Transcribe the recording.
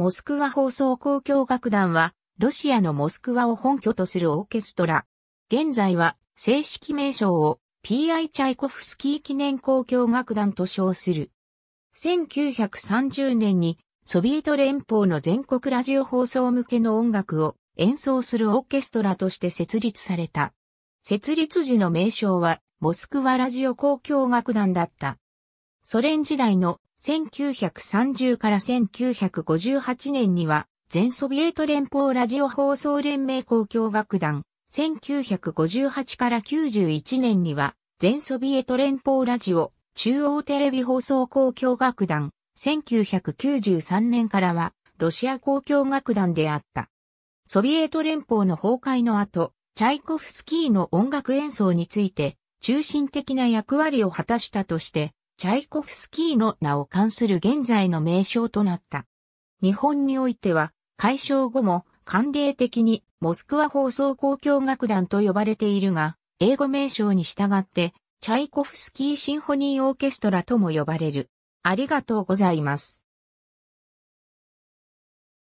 モスクワ放送交響楽団は、ロシアのモスクワを本拠とするオーケストラ。現在は、正式名称を P.I. チャイコフスキー記念交響楽団と称する。1930年にソビエト連邦の全国ラジオ放送向けの音楽を演奏するオーケストラとして設立された。設立時の名称はモスクワラジオ交響楽団だった。ソ連時代の1930から1958年には、全ソビエト連邦ラジオ放送連盟公共楽団、1958から91年には、全ソビエト連邦ラジオ、中央テレビ放送公共楽団、1993年からは、ロシア公共楽団であった。ソビエト連邦の崩壊の後、チャイコフスキーの音楽演奏について、中心的な役割を果たしたとして、チャイコフスキーの名を冠する現在の名称となった。日本においては、解消後も、慣例的にモスクワ放送交響楽団と呼ばれているが、英語名称に従って、チャイコフスキーシンフォニーオーケストラとも呼ばれる。ありがとうございます。